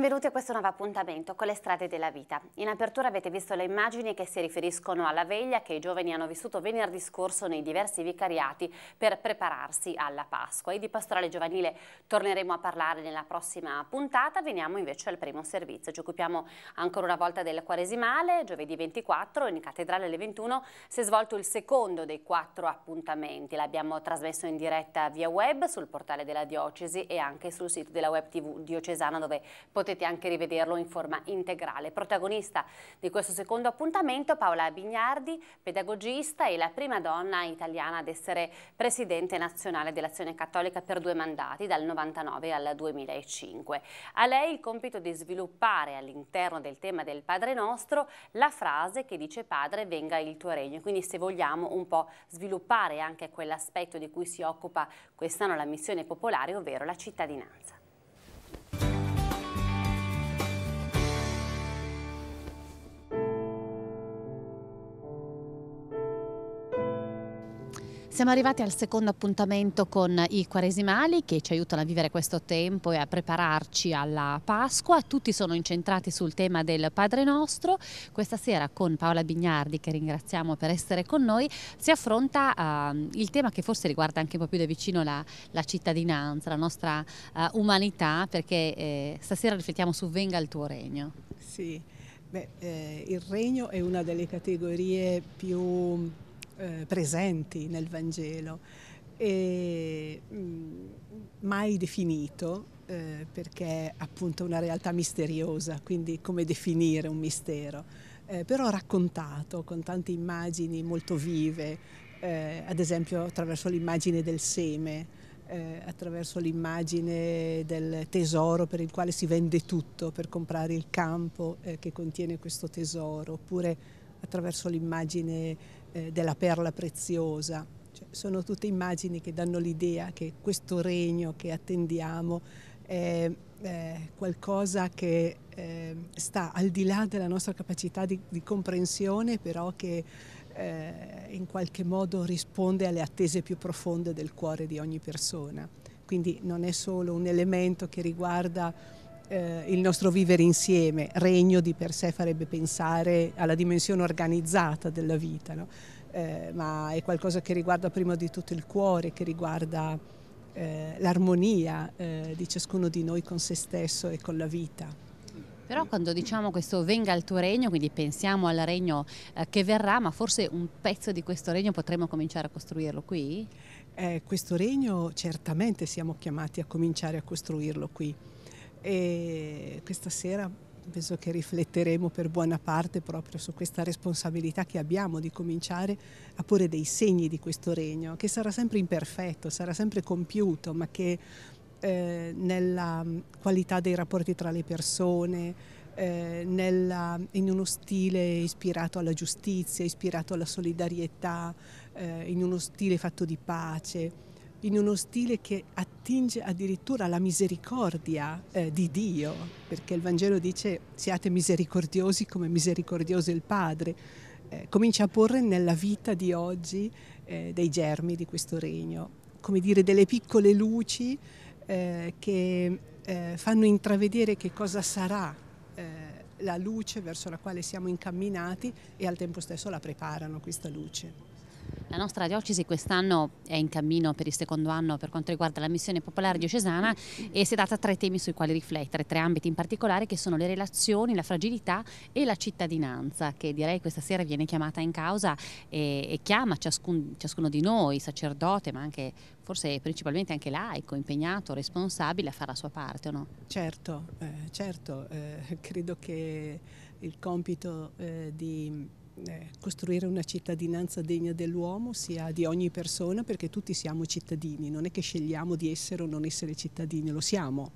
benvenuti a questo nuovo appuntamento con le strade della vita. In apertura avete visto le immagini che si riferiscono alla veglia che i giovani hanno vissuto venerdì scorso nei diversi vicariati per prepararsi alla Pasqua. E di pastorale giovanile torneremo a parlare nella prossima puntata, veniamo invece al primo servizio. Ci occupiamo ancora una volta del quaresimale, giovedì 24 in cattedrale alle 21 si è svolto il secondo dei quattro appuntamenti. L'abbiamo trasmesso in diretta via web sul portale della diocesi e anche sul sito della web tv diocesana dove potete potete anche rivederlo in forma integrale. Protagonista di questo secondo appuntamento Paola Bignardi, pedagogista e la prima donna italiana ad essere presidente nazionale dell'Azione Cattolica per due mandati dal 99 al 2005. A lei il compito di sviluppare all'interno del tema del Padre Nostro la frase che dice Padre venga il tuo regno, quindi se vogliamo un po' sviluppare anche quell'aspetto di cui si occupa quest'anno la missione popolare, ovvero la cittadinanza. Siamo arrivati al secondo appuntamento con i Quaresimali che ci aiutano a vivere questo tempo e a prepararci alla Pasqua. Tutti sono incentrati sul tema del Padre Nostro. Questa sera con Paola Bignardi, che ringraziamo per essere con noi, si affronta uh, il tema che forse riguarda anche un po' più da vicino la, la cittadinanza, la nostra uh, umanità, perché eh, stasera riflettiamo su Venga il tuo regno. Sì, Beh, eh, il regno è una delle categorie più eh, presenti nel Vangelo e mm, mai definito eh, perché è appunto una realtà misteriosa, quindi come definire un mistero, eh, però raccontato con tante immagini molto vive, eh, ad esempio attraverso l'immagine del seme, eh, attraverso l'immagine del tesoro per il quale si vende tutto per comprare il campo che contiene questo tesoro, oppure attraverso l'immagine eh, della perla preziosa. Cioè, sono tutte immagini che danno l'idea che questo regno che attendiamo è, è qualcosa che eh, sta al di là della nostra capacità di, di comprensione, però che eh, in qualche modo risponde alle attese più profonde del cuore di ogni persona. Quindi non è solo un elemento che riguarda eh, il nostro vivere insieme, regno di per sé farebbe pensare alla dimensione organizzata della vita, no? eh, ma è qualcosa che riguarda prima di tutto il cuore, che riguarda eh, l'armonia eh, di ciascuno di noi con se stesso e con la vita. Però quando diciamo questo venga il tuo regno, quindi pensiamo al regno eh, che verrà, ma forse un pezzo di questo regno potremmo cominciare a costruirlo qui? Eh, questo regno certamente siamo chiamati a cominciare a costruirlo qui e questa sera penso che rifletteremo per buona parte proprio su questa responsabilità che abbiamo di cominciare a porre dei segni di questo regno, che sarà sempre imperfetto, sarà sempre compiuto, ma che eh, nella qualità dei rapporti tra le persone, eh, nella, in uno stile ispirato alla giustizia, ispirato alla solidarietà, eh, in uno stile fatto di pace, in uno stile che attinge addirittura alla misericordia eh, di Dio, perché il Vangelo dice siate misericordiosi come misericordioso il Padre. Eh, comincia a porre nella vita di oggi eh, dei germi di questo regno, come dire delle piccole luci eh, che eh, fanno intravedere che cosa sarà eh, la luce verso la quale siamo incamminati e al tempo stesso la preparano questa luce. La nostra diocesi quest'anno è in cammino per il secondo anno per quanto riguarda la missione popolare diocesana e si è data tre temi sui quali riflettere, tre ambiti in particolare che sono le relazioni, la fragilità e la cittadinanza che direi questa sera viene chiamata in causa e, e chiama ciascun, ciascuno di noi, sacerdote ma anche forse principalmente anche laico, impegnato, responsabile a fare la sua parte, no? Certo, eh, certo, eh, credo che il compito eh, di eh, costruire una cittadinanza degna dell'uomo sia di ogni persona perché tutti siamo cittadini, non è che scegliamo di essere o non essere cittadini, lo siamo.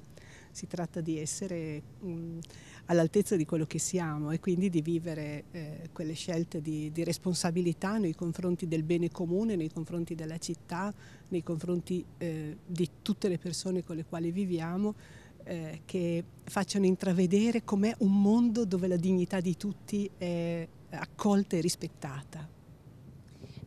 Si tratta di essere mm, all'altezza di quello che siamo e quindi di vivere eh, quelle scelte di, di responsabilità nei confronti del bene comune, nei confronti della città, nei confronti eh, di tutte le persone con le quali viviamo eh, che facciano intravedere com'è un mondo dove la dignità di tutti è accolta e rispettata.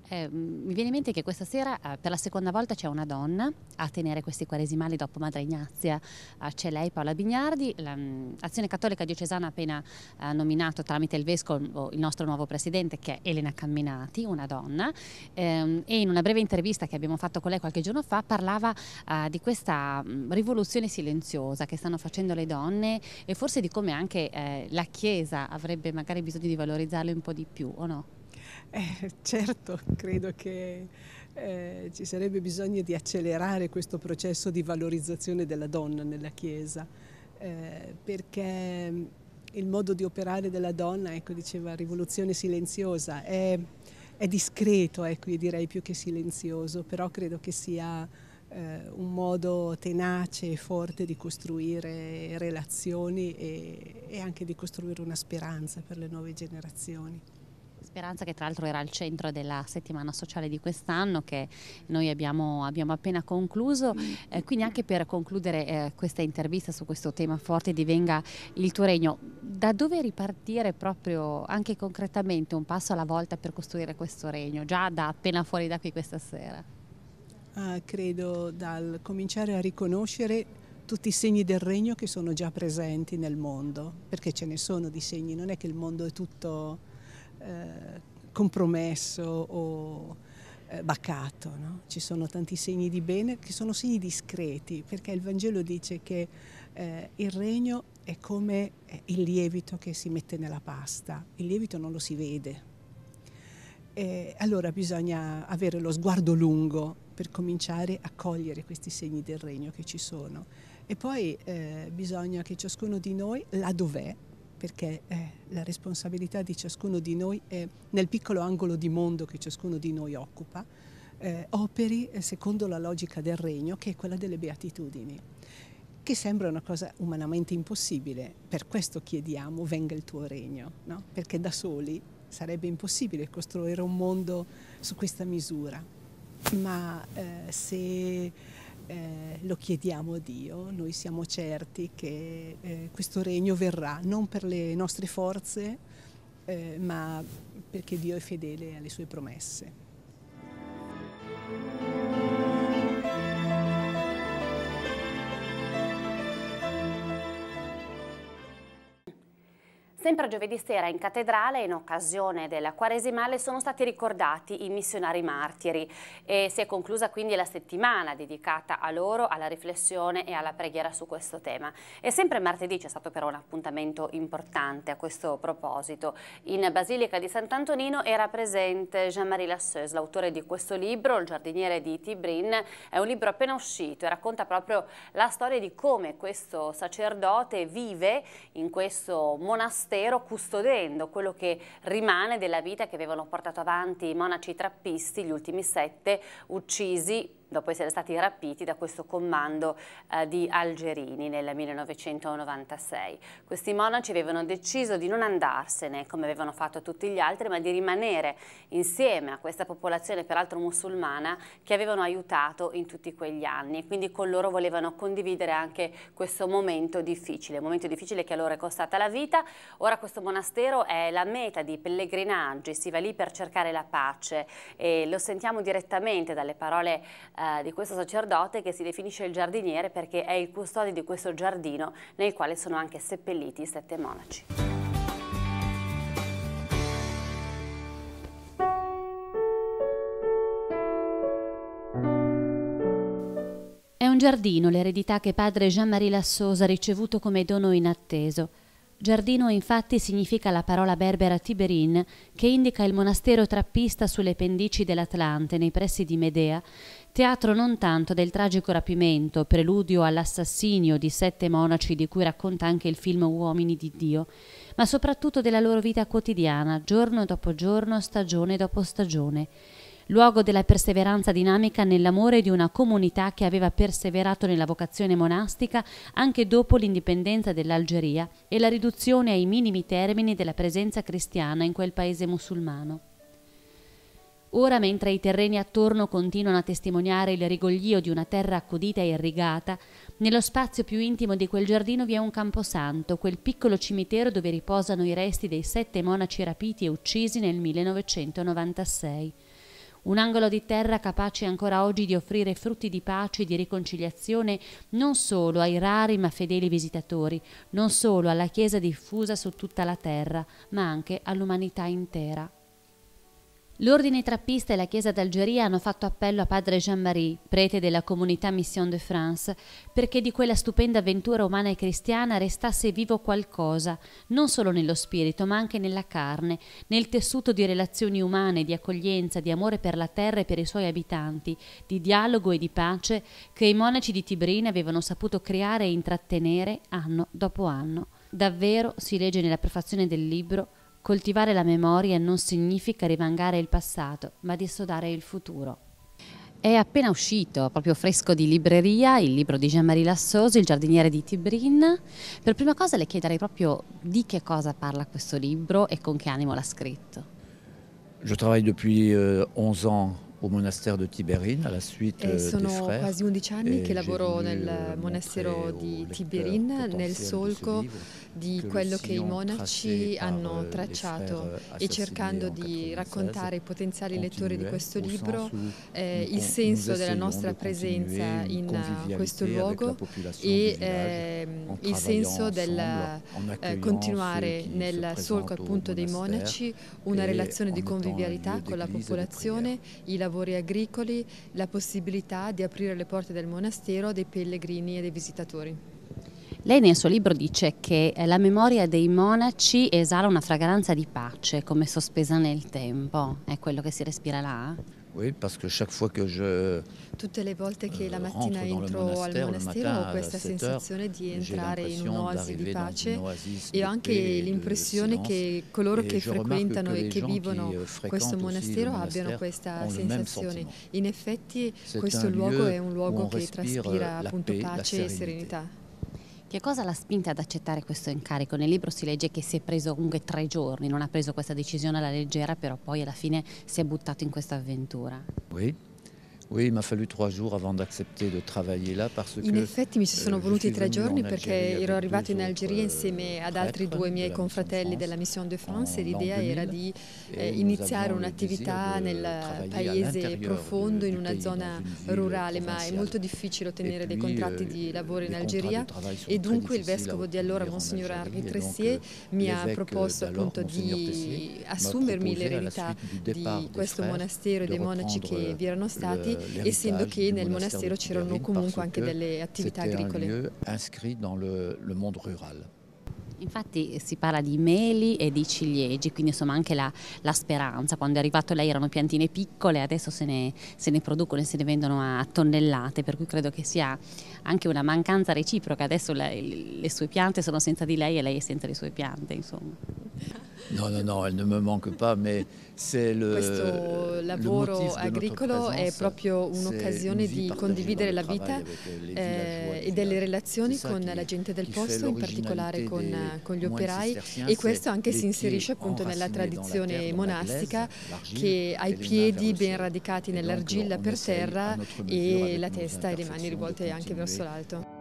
Eh, mi viene in mente che questa sera eh, per la seconda volta c'è una donna a tenere questi quaresimali dopo Madre Ignazia, eh, c'è lei Paola Bignardi, l'Azione Cattolica Diocesana ha appena eh, nominato tramite il Vescovo il nostro nuovo presidente che è Elena Camminati, una donna, ehm, e in una breve intervista che abbiamo fatto con lei qualche giorno fa parlava ah, di questa mh, rivoluzione silenziosa che stanno facendo le donne e forse di come anche eh, la Chiesa avrebbe magari bisogno di valorizzarle un po' di più o no? Eh, certo, credo che eh, ci sarebbe bisogno di accelerare questo processo di valorizzazione della donna nella Chiesa, eh, perché mm, il modo di operare della donna, ecco diceva, rivoluzione silenziosa, è, è discreto, ecco io direi più che silenzioso, però credo che sia eh, un modo tenace e forte di costruire relazioni e, e anche di costruire una speranza per le nuove generazioni. Speranza che tra l'altro era al centro della settimana sociale di quest'anno che noi abbiamo, abbiamo appena concluso, mm. eh, quindi anche per concludere eh, questa intervista su questo tema forte divenga il tuo regno, da dove ripartire proprio anche concretamente un passo alla volta per costruire questo regno, già da appena fuori da qui questa sera? Ah, credo dal cominciare a riconoscere tutti i segni del regno che sono già presenti nel mondo, perché ce ne sono di segni, non è che il mondo è tutto eh, compromesso o eh, baccato. No? Ci sono tanti segni di bene che sono segni discreti, perché il Vangelo dice che eh, il regno è come eh, il lievito che si mette nella pasta, il lievito non lo si vede. E allora bisogna avere lo sguardo lungo per cominciare a cogliere questi segni del regno che ci sono. E poi eh, bisogna che ciascuno di noi, là dov'è, perché eh, la responsabilità di ciascuno di noi è nel piccolo angolo di mondo che ciascuno di noi occupa, eh, operi eh, secondo la logica del regno che è quella delle beatitudini, che sembra una cosa umanamente impossibile, per questo chiediamo venga il tuo regno, no? perché da soli sarebbe impossibile costruire un mondo su questa misura, ma eh, se eh, lo chiediamo a Dio, noi siamo certi che eh, questo regno verrà, non per le nostre forze, eh, ma perché Dio è fedele alle sue promesse. Sempre giovedì sera in cattedrale, in occasione della Quaresimale, sono stati ricordati i missionari martiri e si è conclusa quindi la settimana dedicata a loro, alla riflessione e alla preghiera su questo tema. E sempre martedì c'è stato però un appuntamento importante a questo proposito. In Basilica di Sant'Antonino era presente Jean-Marie Lasseuse, l'autore di questo libro, Il giardiniere di Tibrin. È un libro appena uscito e racconta proprio la storia di come questo sacerdote vive in questo monastero monastero custodendo quello che rimane della vita che avevano portato avanti i monaci trappisti, gli ultimi sette uccisi dopo essere stati rapiti da questo comando eh, di Algerini nel 1996. Questi monaci avevano deciso di non andarsene come avevano fatto tutti gli altri, ma di rimanere insieme a questa popolazione peraltro musulmana che avevano aiutato in tutti quegli anni e quindi con loro volevano condividere anche questo momento difficile, un momento difficile che a loro è costata la vita. Ora questo monastero è la meta di pellegrinaggi, si va lì per cercare la pace e lo sentiamo direttamente dalle parole eh, di questo sacerdote che si definisce il giardiniere perché è il custode di questo giardino nel quale sono anche seppelliti i sette monaci. È un giardino l'eredità che padre Jean-Marie Lassosa ha ricevuto come dono inatteso. Giardino infatti significa la parola berbera Tiberin che indica il monastero trappista sulle pendici dell'Atlante nei pressi di Medea, teatro non tanto del tragico rapimento, preludio all'assassinio di sette monaci di cui racconta anche il film Uomini di Dio, ma soprattutto della loro vita quotidiana, giorno dopo giorno, stagione dopo stagione luogo della perseveranza dinamica nell'amore di una comunità che aveva perseverato nella vocazione monastica anche dopo l'indipendenza dell'Algeria e la riduzione ai minimi termini della presenza cristiana in quel paese musulmano. Ora, mentre i terreni attorno continuano a testimoniare il rigoglio di una terra accudita e irrigata, nello spazio più intimo di quel giardino vi è un camposanto, quel piccolo cimitero dove riposano i resti dei sette monaci rapiti e uccisi nel 1996 un angolo di terra capace ancora oggi di offrire frutti di pace e di riconciliazione non solo ai rari ma fedeli visitatori, non solo alla Chiesa diffusa su tutta la terra, ma anche all'umanità intera. L'ordine trappista e la Chiesa d'Algeria hanno fatto appello a padre Jean-Marie, prete della comunità Mission de France, perché di quella stupenda avventura umana e cristiana restasse vivo qualcosa, non solo nello spirito, ma anche nella carne, nel tessuto di relazioni umane, di accoglienza, di amore per la terra e per i suoi abitanti, di dialogo e di pace che i monaci di Tibrina avevano saputo creare e intrattenere anno dopo anno. Davvero, si legge nella prefazione del libro, Coltivare la memoria non significa rivangare il passato, ma dissodare il futuro. È appena uscito, proprio fresco di libreria, il libro di Jean-Marie Lassoso, Il giardiniere di Tibrin. Per prima cosa le chiederei proprio di che cosa parla questo libro e con che animo l'ha scritto. Je travaille depuis 11 euh, ans au monastère de Tiberin alla suite e euh, sono dei frères, quasi 11 anni che lavoro nel euh, monastero di Tiberin nel solco di quello che i monaci hanno euh, tracciato e cercando di raccontare ai potenziali lettori di questo libro eh, il senso della nostra presenza in questo luogo e eh, il senso del eh, continuare nel solco appunto dei monaci una relazione di convivialità con la popolazione, i lavori lavori agricoli la possibilità di aprire le porte del monastero dei pellegrini e dei visitatori. Lei nel suo libro dice che eh, la memoria dei monaci esala una fragranza di pace come sospesa nel tempo, è quello che si respira là? Oui, parce que chaque fois que je Tutte le volte che la euh, mattina entro al monastero ho questa sensazione di entrare in un'oasi di pace e ho anche l'impressione che coloro che frequentano e che vivono euh, questo monastero abbiano questa sensazione. In effetti questo luogo è un luogo che traspira euh, appunto pace e serenità. Che cosa l'ha spinta ad accettare questo incarico? Nel libro si legge che si è preso comunque tre giorni, non ha preso questa decisione alla leggera, però poi alla fine si è buttato in questa avventura. Oui. Oui, mi ha fallu trois jours avant d'accepter de travailler là parce In effetti mi ci sono euh, voluti tre giorni perché ero arrivato in Algeria insieme euh, ad altri due miei confratelli della Mission de France e l'idea era di eh, iniziare un'attività nel paese profondo, in una zona rurale, ma è molto difficile ottenere dei contratti euh, di lavoro in Algeria e dunque il vescovo di allora, Monsignor Henri Tressier, mi ha proposto appunto di assumermi l'eredità di questo monastero e dei monaci che vi erano stati essendo che nel monastero c'erano comunque anche delle attività agricole. Inscritto nel mondo rurale. Infatti eh, si parla di meli e di ciliegi, quindi insomma anche la, la speranza. Quando è arrivato lei erano piantine piccole, adesso se ne, se ne, producono e se ne vendono a tonnellate, per cui credo che sia anche una mancanza reciproca. Adesso le, le sue piante sono senza di lei e lei è senza le sue piante, insomma. No, no, no, elle ne me manque pas, mais c'est le Questo lavoro agricolo è proprio un'occasione di condividere la vita euh, eh, e delle relazioni con la gente del posto, in particolare con, con gli operai e questo anche si inserisce appunto nella tradizione monastica che ha i piedi ben radicati nell'argilla per terra e la testa e le mani rivolte anche verso l'alto.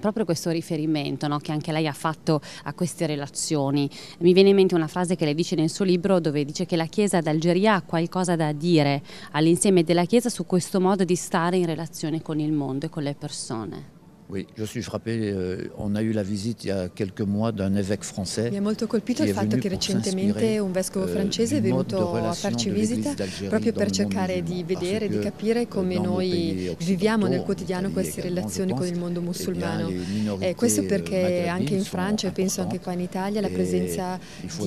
proprio questo riferimento no, che anche lei ha fatto a queste relazioni. Mi viene in mente una frase che lei dice nel suo libro dove dice che la Chiesa d'Algeria ha qualcosa da dire all'insieme della Chiesa su questo modo di stare in relazione con il mondo e con le persone. Oui, je suis frappé. Euh, on a eu la visite il y a quelques mois d'un évêque français. Mi ha molto colpito il fatto che recentemente un vescovo euh, francese è venuto a farci visita proprio per cercare di vedere, di capire come noi viviamo nel quotidiano queste relazioni con il mondo eh musulmano. E eh, questo perché euh, anche in Francia e penso anche qua in Italia la presenza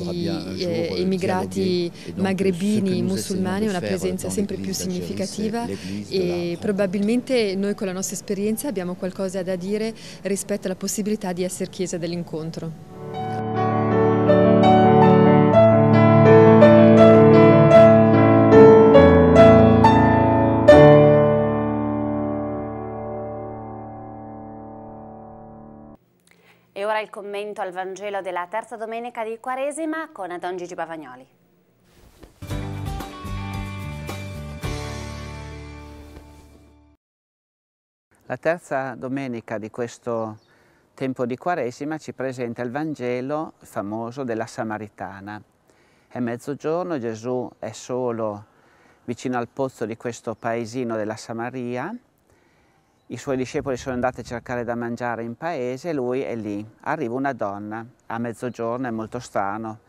di eh, immigrati magrebini musulmani è una presenza sempre più significativa e probabilmente noi con la nostra esperienza abbiamo qualcosa da da dire rispetto alla possibilità di essere chiesa dell'incontro. E ora il commento al Vangelo della terza domenica di Quaresima con Don Gigi Bavagnoli. La terza domenica di questo tempo di Quaresima ci presenta il Vangelo famoso della Samaritana. È mezzogiorno, Gesù è solo vicino al pozzo di questo paesino della Samaria, i suoi discepoli sono andati a cercare da mangiare in paese e lui è lì. Arriva una donna a mezzogiorno, è molto strano,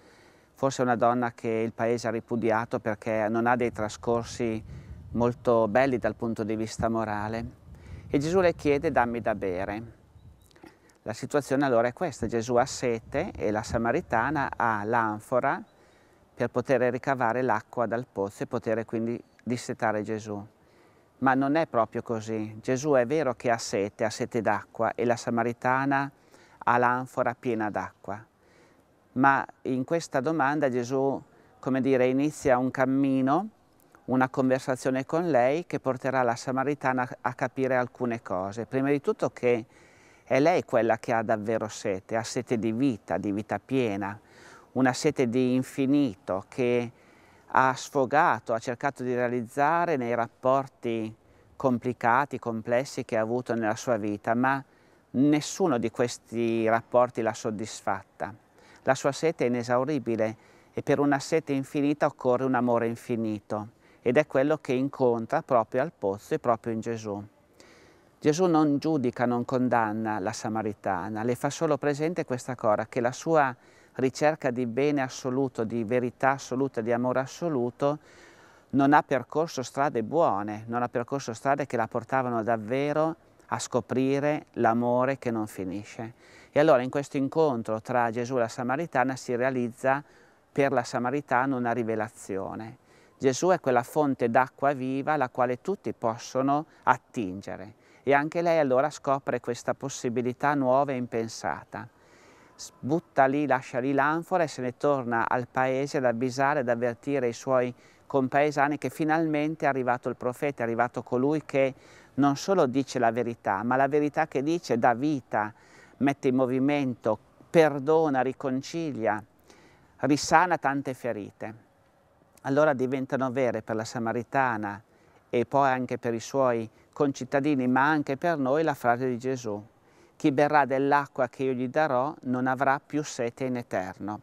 forse una donna che il paese ha ripudiato perché non ha dei trascorsi molto belli dal punto di vista morale e Gesù le chiede dammi da bere. La situazione allora è questa, Gesù ha sete e la Samaritana ha l'anfora per poter ricavare l'acqua dal pozzo e poter quindi dissetare Gesù. Ma non è proprio così. Gesù è vero che ha sete, ha sete d'acqua e la Samaritana ha l'anfora piena d'acqua. Ma in questa domanda Gesù, come dire, inizia un cammino una conversazione con lei che porterà la Samaritana a capire alcune cose. Prima di tutto che è lei quella che ha davvero sete, ha sete di vita, di vita piena, una sete di infinito che ha sfogato, ha cercato di realizzare nei rapporti complicati, complessi che ha avuto nella sua vita, ma nessuno di questi rapporti l'ha soddisfatta. La sua sete è inesauribile e per una sete infinita occorre un amore infinito ed è quello che incontra proprio al pozzo e proprio in Gesù. Gesù non giudica, non condanna la Samaritana, le fa solo presente questa cosa, che la sua ricerca di bene assoluto, di verità assoluta, di amore assoluto, non ha percorso strade buone, non ha percorso strade che la portavano davvero a scoprire l'amore che non finisce. E allora in questo incontro tra Gesù e la Samaritana si realizza per la Samaritana una rivelazione, Gesù è quella fonte d'acqua viva alla quale tutti possono attingere e anche lei allora scopre questa possibilità nuova e impensata. Butta lì, lascia lì l'anfora e se ne torna al paese ad avvisare, ad avvertire i suoi compaesani che finalmente è arrivato il profeta, è arrivato colui che non solo dice la verità, ma la verità che dice dà vita, mette in movimento, perdona, riconcilia, risana tante ferite allora diventano vere per la Samaritana e poi anche per i suoi concittadini, ma anche per noi la frase di Gesù. Chi berrà dell'acqua che io gli darò non avrà più sete in eterno.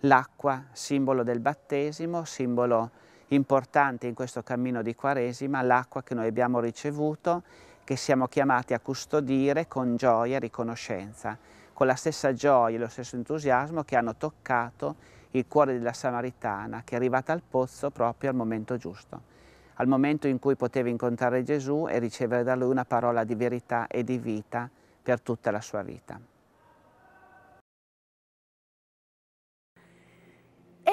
L'acqua, simbolo del battesimo, simbolo importante in questo cammino di Quaresima, l'acqua che noi abbiamo ricevuto, che siamo chiamati a custodire con gioia e riconoscenza, con la stessa gioia e lo stesso entusiasmo che hanno toccato il cuore della Samaritana che è arrivata al pozzo proprio al momento giusto, al momento in cui poteva incontrare Gesù e ricevere da lui una parola di verità e di vita per tutta la sua vita.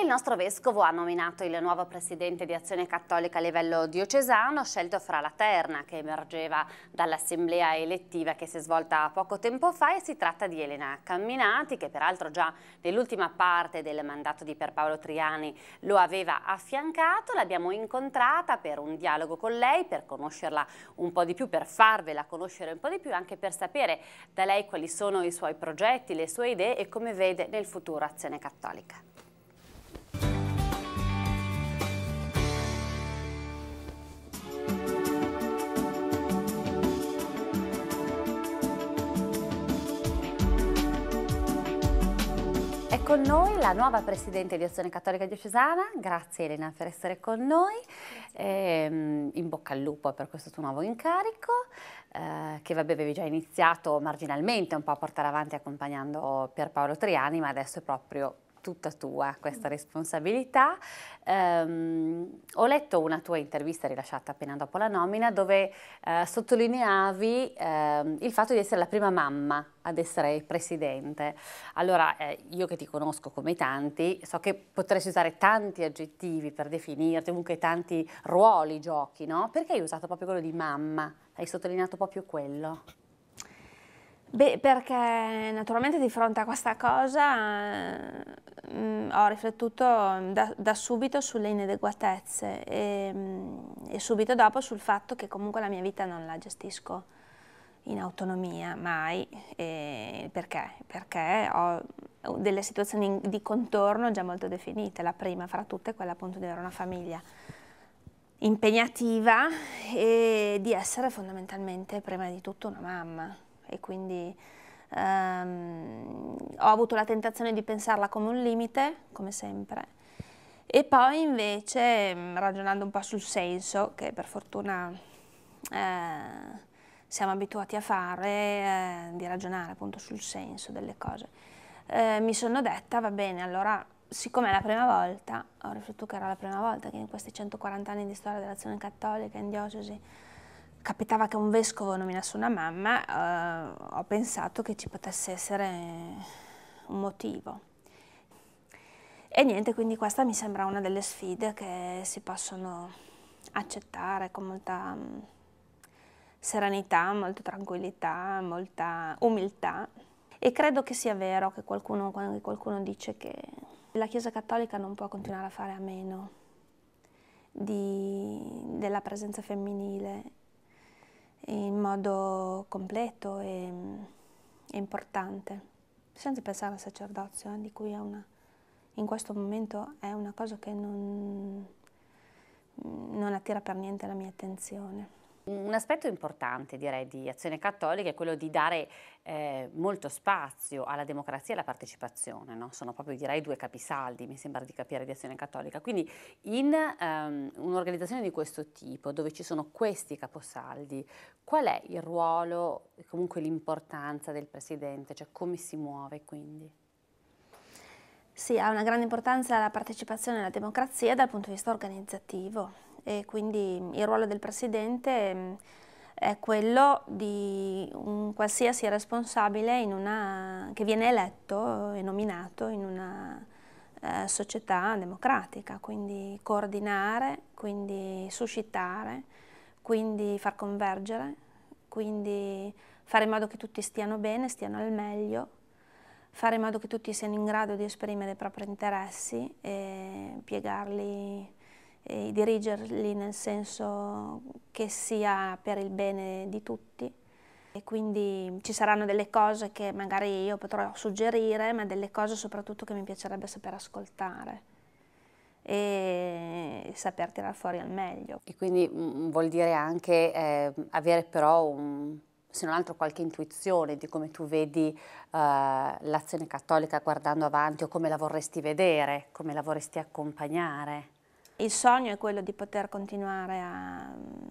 nostro Vescovo ha nominato il nuovo Presidente di Azione Cattolica a livello diocesano, scelto fra la terna che emergeva dall'assemblea elettiva che si è svolta poco tempo fa e si tratta di Elena Camminati che peraltro già nell'ultima parte del mandato di Pierpaolo Triani lo aveva affiancato, l'abbiamo incontrata per un dialogo con lei, per conoscerla un po' di più, per farvela conoscere un po' di più, anche per sapere da lei quali sono i suoi progetti, le sue idee e come vede nel futuro Azione Cattolica. con noi la nuova Presidente di Azione Cattolica Diocesana, grazie Elena per essere con noi, ehm, in bocca al lupo per questo tuo nuovo incarico, eh, che vabbè avevi già iniziato marginalmente un po' a portare avanti accompagnando Pierpaolo Triani, ma adesso è proprio tutta tua questa responsabilità. Um, ho letto una tua intervista rilasciata appena dopo la nomina dove uh, sottolineavi uh, il fatto di essere la prima mamma ad essere presidente. Allora, eh, io che ti conosco come tanti, so che potresti usare tanti aggettivi per definirti, comunque tanti ruoli, giochi, no? Perché hai usato proprio quello di mamma? Hai sottolineato proprio quello? Beh, perché naturalmente di fronte a questa cosa mh, mm, ho riflettuto da, da, subito sulle inadeguatezze e, mh, mm, e, subito dopo sul fatto che comunque la mia vita non la gestisco in autonomia mai. E perché? Perché ho delle situazioni di contorno già molto definite, la prima fra tutte è quella appunto di avere una famiglia impegnativa e di essere fondamentalmente prima di tutto una mamma e quindi um, ho avuto la tentazione di pensarla come un limite, come sempre, e poi invece mm, ragionando un po' sul senso, che per fortuna eh, siamo abituati a fare, eh, di ragionare appunto sul senso delle cose, eh, mi sono detta va bene, allora siccome è la prima volta, ho riflettuto che era la prima volta che in questi 140 anni di storia dell'azione cattolica in diocesi capitava che un vescovo nominasse una mamma, eh, ho pensato che ci potesse essere un motivo. E niente, quindi questa mi sembra una delle sfide che si possono accettare con molta mh, mm, serenità, molta tranquillità, molta umiltà. E credo che sia vero che qualcuno, quando qualcuno dice che la Chiesa Cattolica non può continuare a fare a meno di, della presenza femminile in modo completo e, e importante, senza pensare al sacerdozio, eh, di cui una, in questo momento è una cosa che non, non attira per niente la mia attenzione. Un aspetto importante direi di Azione Cattolica è quello di dare eh, molto spazio alla democrazia e alla partecipazione, no? sono proprio direi due capisaldi mi sembra di capire di Azione Cattolica, quindi in ehm, un'organizzazione di questo tipo dove ci sono questi caposaldi, qual è il ruolo e comunque l'importanza del Presidente, cioè come si muove quindi? Sì, ha una grande importanza la partecipazione alla democrazia dal punto di vista organizzativo, e quindi mm, il ruolo del Presidente mm, è quello di un qualsiasi responsabile una, che viene eletto e nominato in una eh, società democratica, quindi coordinare, quindi suscitare, quindi far convergere, quindi fare in modo che tutti stiano bene, stiano al meglio, fare in modo che tutti siano in grado di esprimere i propri interessi e piegarli e dirigerli nel senso che sia per il bene di tutti. E quindi ci saranno delle cose che magari io potrò suggerire, ma delle cose soprattutto che mi piacerebbe saper ascoltare e saper tirare fuori al meglio. E quindi mh, mm, vuol dire anche eh, avere però un, se non altro qualche intuizione di come tu vedi uh, l'azione cattolica guardando avanti o come la vorresti vedere, come la vorresti accompagnare. Il sogno è quello di poter continuare a mm,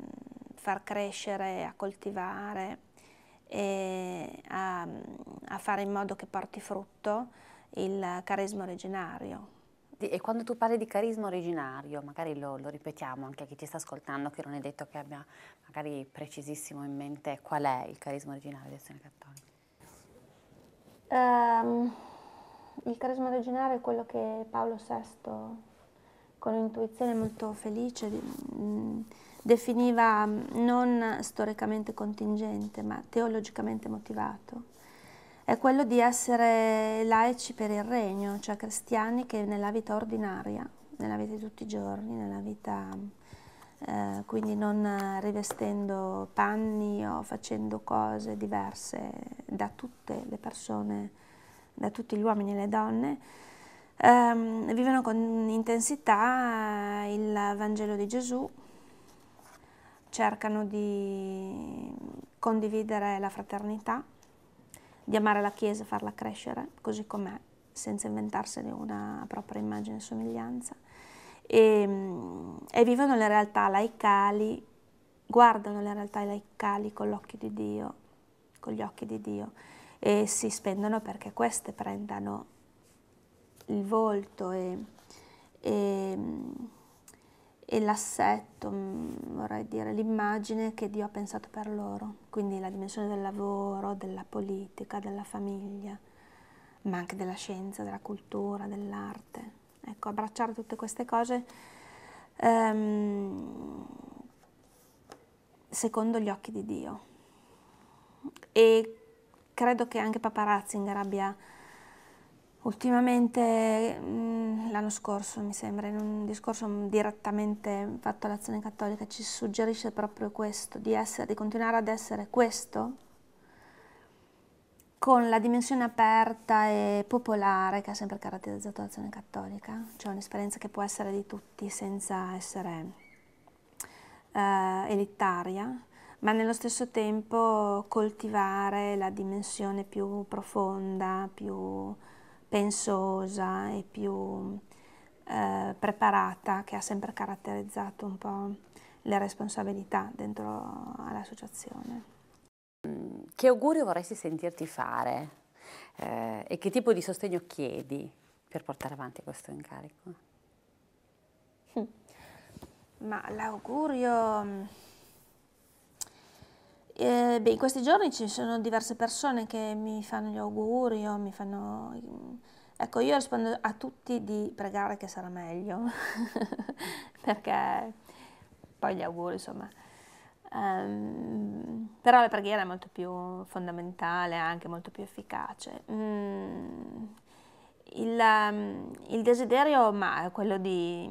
far crescere, a coltivare e a, mm, a fare in modo che porti frutto il carisma originario. E quando tu parli di carisma originario, magari lo, lo, ripetiamo anche a chi ti sta ascoltando, che non è detto che abbia magari precisissimo in mente qual è il carisma originario di Azione Cattolica. Um, il carisma originario è quello che Paolo VI con un'intuizione molto felice, mm, definiva mm, non storicamente contingente, ma teologicamente motivato, è quello di essere laici per il regno, cioè cristiani che nella vita ordinaria, nella vita di tutti i giorni, nella vita eh, quindi non rivestendo panni o facendo cose diverse da tutte le persone, da tutti gli uomini e le donne, ehm, vivono con intensità eh, il Vangelo di Gesù, cercano di condividere la fraternità, di amare la Chiesa e farla crescere così com'è, senza inventarsene una propria immagine e somiglianza. E, ehm, e vivono le realtà laicali, guardano le realtà laicali con l'occhio di Dio, con gli occhi di Dio e si spendono perché queste prendano il volto e, e, e l'assetto, mm, vorrei dire, l'immagine che Dio ha pensato per loro, quindi la dimensione del lavoro, della politica, della famiglia, ma anche della scienza, della cultura, dell'arte. Ecco, abbracciare tutte queste cose ehm, secondo gli occhi di Dio. E credo che anche Papa Ratzinger abbia Ultimamente, mm, l'anno scorso mi sembra, in un discorso direttamente fatto all'azione cattolica, ci suggerisce proprio questo, di, essere, di continuare ad essere questo, con la dimensione aperta e popolare che ha sempre caratterizzato l'azione cattolica, cioè un'esperienza che può essere di tutti senza essere eh, elitaria, ma nello stesso tempo coltivare la dimensione più profonda, più pensosa e più eh, preparata che ha sempre caratterizzato un po' le responsabilità dentro all'associazione. Che augurio vorresti sentirti fare eh, e che tipo di sostegno chiedi per portare avanti questo incarico? Hm. Ma l'augurio mm, eh, beh, in questi giorni ci sono diverse persone che mi fanno gli auguri o mi fanno... Mm, ecco, io rispondo a tutti di pregare che sarà meglio, perché poi gli auguri, insomma. Um, però la preghiera è molto più fondamentale, anche molto più efficace. Mm, il, um, il, desiderio ma, è quello di,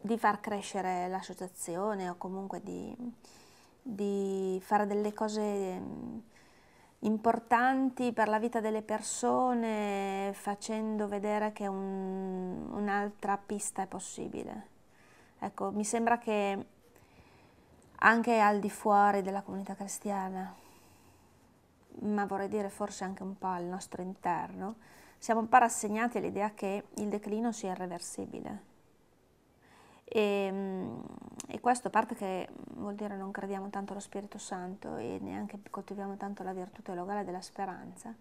di far crescere l'associazione o comunque di di fare delle cose mm, importanti per la vita delle persone facendo vedere che un, un'altra pista è possibile. Ecco, mi sembra che anche al di fuori della comunità cristiana, ma vorrei dire forse anche un po' al nostro interno, siamo un po' rassegnati all'idea che il declino sia irreversibile e, mm, e, questo a parte che vuol dire non crediamo tanto allo Spirito Santo e neanche coltiviamo tanto la virtù teologale della speranza,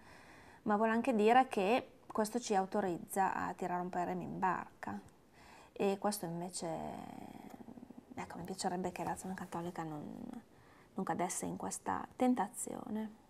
ma vuole anche dire che questo ci autorizza a tirare un po' i remi in barca e questo invece, ecco, mi piacerebbe che la zona cattolica non, non cadesse in questa tentazione.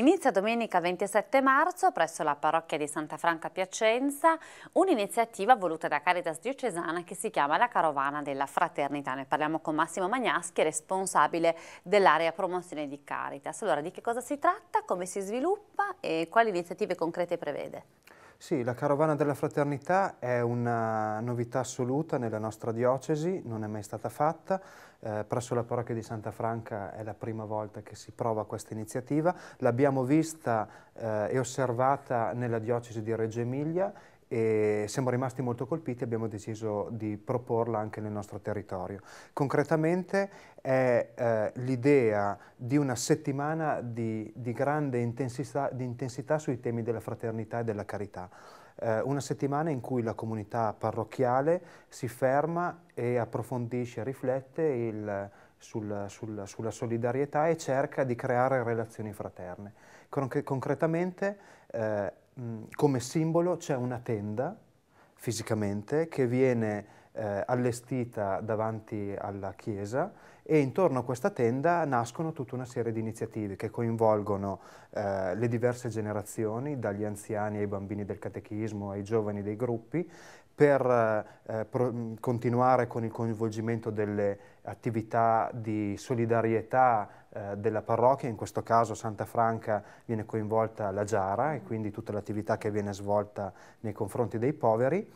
Inizia domenica 27 marzo presso la parrocchia di Santa Franca Piacenza un'iniziativa voluta da Caritas Diocesana che si chiama la Carovana della Fraternità. Ne parliamo con Massimo Magnaschi, responsabile dell'area promozione di Caritas. Allora, di che cosa si tratta, come si sviluppa e quali iniziative concrete prevede? Sì, la Carovana della Fraternità è una novità assoluta nella nostra diocesi, non è mai stata fatta. Eh, presso la parrocchia di Santa Franca è la prima volta che si prova questa iniziativa. L'abbiamo vista eh, e osservata nella diocesi di Reggio Emilia e siamo rimasti molto colpiti e abbiamo deciso di proporla anche nel nostro territorio. Concretamente è eh, l'idea di una settimana di, di grande intensità, di intensità sui temi della fraternità e della carità eh, una settimana in cui la comunità parrocchiale si ferma e approfondisce, riflette il, sul, sul, sulla solidarietà e cerca di creare relazioni fraterne. concretamente eh, Mm, come simbolo c'è una tenda fisicamente che viene eh, allestita davanti alla chiesa e intorno a questa tenda nascono tutta una serie di iniziative che coinvolgono eh, le diverse generazioni, dagli anziani ai bambini del catechismo, ai giovani dei gruppi, per eh, mm, continuare con il coinvolgimento delle attività di solidarietà eh, della parrocchia, in questo caso Santa Franca viene coinvolta la Giara e quindi tutta l'attività che viene svolta nei confronti dei poveri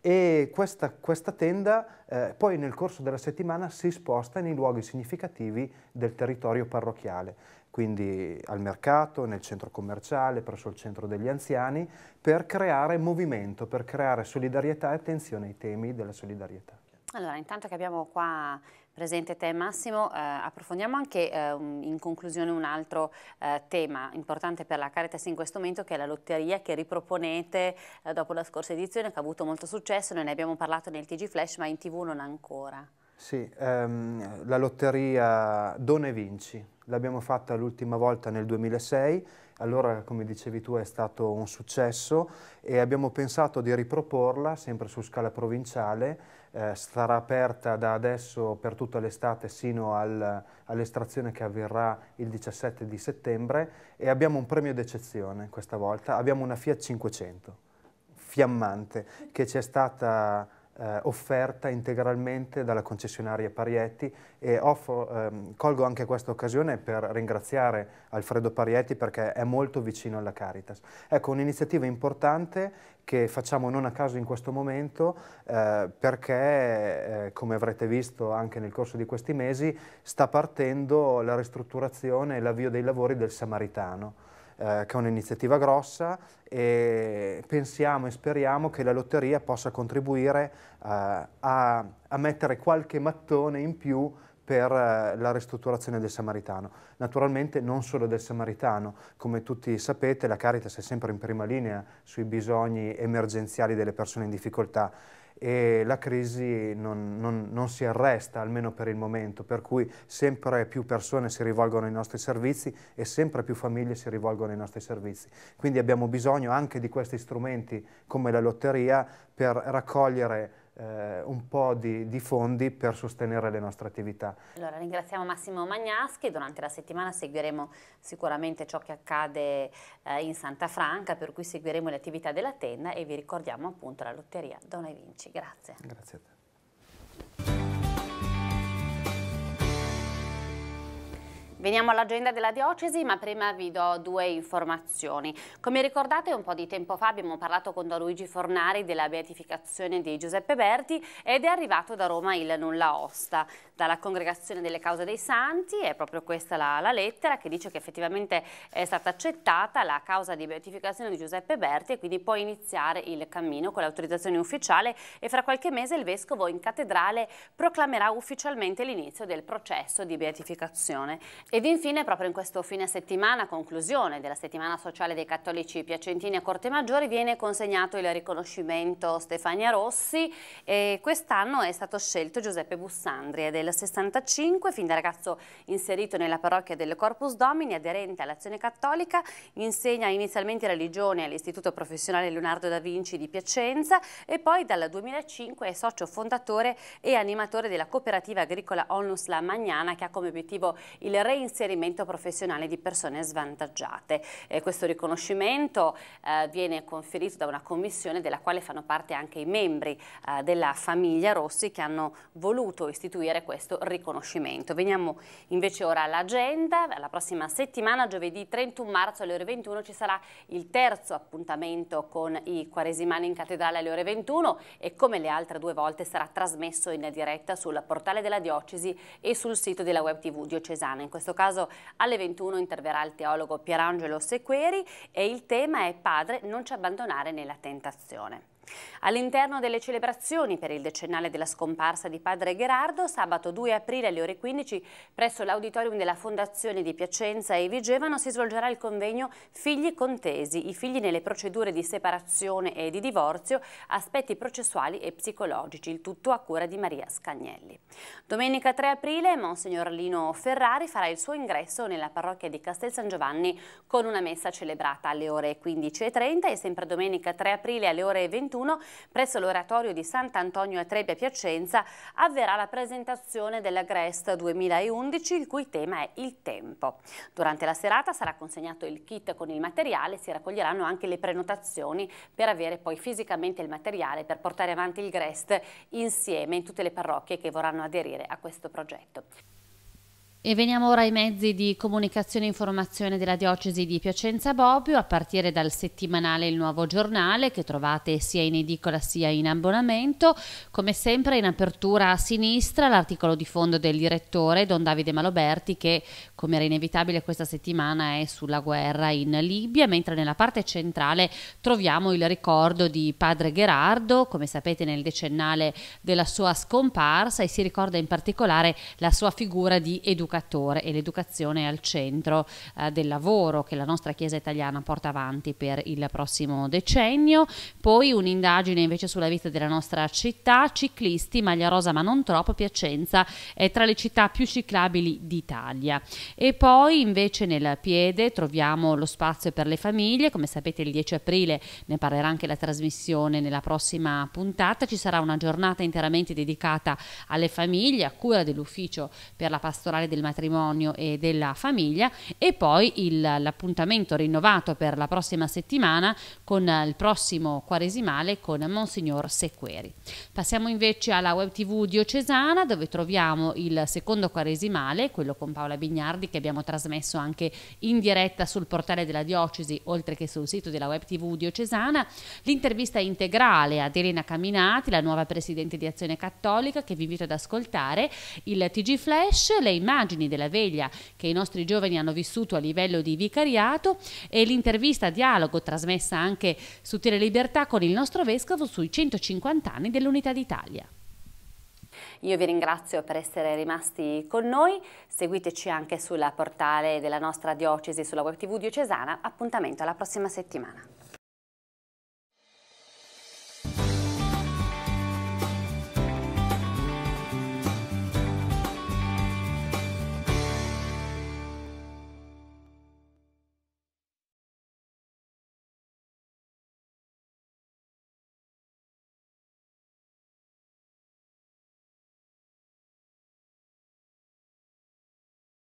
e questa, questa tenda eh, poi nel corso della settimana si sposta nei luoghi significativi del territorio parrocchiale, quindi al mercato, nel centro commerciale, presso il centro degli anziani, per creare movimento, per creare solidarietà e attenzione ai temi della solidarietà. Allora, intanto che abbiamo qua Presente te Massimo, eh, approfondiamo anche eh, in conclusione un altro eh, tema importante per la Caritas in questo momento che è la lotteria che riproponete eh, dopo la scorsa edizione che ha avuto molto successo, noi ne abbiamo parlato nel TG Flash ma in tv non ancora. Sì, ehm, la lotteria e Vinci, l'abbiamo fatta l'ultima volta nel 2006, allora come dicevi tu è stato un successo e abbiamo pensato di riproporla sempre su scala provinciale eh, sarà aperta da adesso per tutta l'estate sino al, all'estrazione che avverrà il 17 di settembre e abbiamo un premio d'eccezione questa volta, abbiamo una Fiat 500 fiammante che ci è stata eh, offerta integralmente dalla concessionaria Parietti e offro, ehm, colgo anche questa occasione per ringraziare Alfredo Parietti perché è molto vicino alla Caritas. Ecco, un'iniziativa importante che facciamo non a caso in questo momento eh, perché, eh, come avrete visto anche nel corso di questi mesi, sta partendo la ristrutturazione e l'avvio dei lavori del Samaritano. Eh, che è un'iniziativa grossa e pensiamo e speriamo che la lotteria possa contribuire eh, a, a mettere qualche mattone in più per eh, la ristrutturazione del Samaritano. Naturalmente non solo del Samaritano, come tutti sapete la Caritas è sempre in prima linea sui bisogni emergenziali delle persone in difficoltà e la crisi non, non, non, si arresta, almeno per il momento, per cui sempre più persone si rivolgono ai nostri servizi e sempre più famiglie si rivolgono ai nostri servizi. Quindi abbiamo bisogno anche di questi strumenti come la lotteria per raccogliere eh, un po' di, di, fondi per sostenere le nostre attività. Allora ringraziamo Massimo Magnaschi, durante la settimana seguiremo sicuramente ciò che accade eh, in Santa Franca, per cui seguiremo le attività della tenda e vi ricordiamo appunto la lotteria Dona e Vinci. Grazie. Grazie a te. Veniamo all'agenda della diocesi, ma prima vi do due informazioni. Come ricordate, un po' di tempo fa abbiamo parlato con Don Luigi Fornari della beatificazione di Giuseppe Berti ed è arrivato da Roma il nulla osta. Dalla Congregazione delle Cause dei Santi è proprio questa la, la lettera che dice che effettivamente è stata accettata la causa di beatificazione di Giuseppe Berti e quindi può iniziare il cammino con l'autorizzazione ufficiale e fra qualche mese il Vescovo in cattedrale proclamerà ufficialmente l'inizio del processo di beatificazione. Ed infine, proprio in questo fine settimana, conclusione della settimana sociale dei cattolici piacentini a Corte Maggiore, viene consegnato il riconoscimento Stefania Rossi e quest'anno è stato scelto Giuseppe Bussandri, è del 65, fin da ragazzo inserito nella parrocchia del Corpus Domini, aderente all'azione cattolica, insegna inizialmente religione all'Istituto Professionale Leonardo da Vinci di Piacenza e poi dal 2005 è socio fondatore e animatore della cooperativa agricola Onus La Magnana che ha come obiettivo il re reinserimento professionale di persone svantaggiate. Eh, questo riconoscimento eh, viene conferito da una commissione della quale fanno parte anche i membri eh, della famiglia Rossi che hanno voluto istituire questo riconoscimento. Veniamo invece ora all'agenda, la prossima settimana, giovedì 31 marzo alle ore 21 ci sarà il terzo appuntamento con i quaresimani in cattedrale alle ore 21 e come le altre due volte sarà trasmesso in diretta sul portale della diocesi e sul sito della web tv diocesana. In questo questo caso alle 21 interverrà il teologo Pierangelo Sequeri e il tema è Padre, non ci abbandonare nella tentazione. All'interno delle celebrazioni per il decennale della scomparsa di padre Gherardo, sabato 2 aprile alle ore 15 presso l'auditorium della Fondazione di Piacenza e Vigevano si svolgerà il convegno Figli contesi, i figli nelle procedure di separazione e di divorzio, aspetti processuali e psicologici, il tutto a cura di Maria Scagnelli. Domenica 3 aprile Monsignor Lino Ferrari farà il suo ingresso nella parrocchia di Castel San Giovanni con una messa celebrata alle ore 15.30 e sempre domenica 3 aprile alle ore 21 2021, presso l'oratorio di Sant'Antonio a Trebbia Piacenza, avverrà la presentazione della Grest 2011, il cui tema è il tempo. Durante la serata sarà consegnato il kit con il materiale, si raccoglieranno anche le prenotazioni per avere poi fisicamente il materiale per portare avanti il Grest insieme in tutte le parrocchie che vorranno aderire a questo progetto. E veniamo ora ai mezzi di comunicazione e informazione della Diocesi di Piacenza Bobbio, a partire dal settimanale Il Nuovo Giornale, che trovate sia in edicola sia in abbonamento. Come sempre in apertura a sinistra l'articolo di fondo del direttore Don Davide Maloberti, che come era inevitabile questa settimana è sulla guerra in Libia, mentre nella parte centrale troviamo il ricordo di padre Gherardo, come sapete nel decennale della sua scomparsa, e si ricorda in particolare la sua figura di educatore educatore e l'educazione è al centro eh, del lavoro che la nostra Chiesa italiana porta avanti per il prossimo decennio. Poi un'indagine invece sulla vita della nostra città, ciclisti, maglia rosa ma non troppo, Piacenza è tra le città più ciclabili d'Italia. E poi invece nel piede troviamo lo spazio per le famiglie, come sapete il 10 aprile ne parlerà anche la trasmissione nella prossima puntata, ci sarà una giornata interamente dedicata alle famiglie a cura dell'ufficio per la pastorale del matrimonio e della famiglia e poi il, l'appuntamento rinnovato per la prossima settimana con il prossimo quaresimale con Monsignor Sequeri. Passiamo invece alla web tv diocesana dove troviamo il secondo quaresimale, quello con Paola Bignardi che abbiamo trasmesso anche in diretta sul portale della diocesi oltre che sul sito della web tv diocesana, l'intervista integrale ad Elena Caminati, la nuova presidente di Azione Cattolica che vi invito ad ascoltare, il TG Flash, le immagini immagini della veglia che i nostri giovani hanno vissuto a livello di vicariato e l'intervista dialogo trasmessa anche su Tele Libertà con il nostro vescovo sui 150 anni dell'Unità d'Italia. Io vi ringrazio per essere rimasti con noi, seguiteci anche sul portale della nostra diocesi sulla web tv diocesana, appuntamento alla prossima settimana.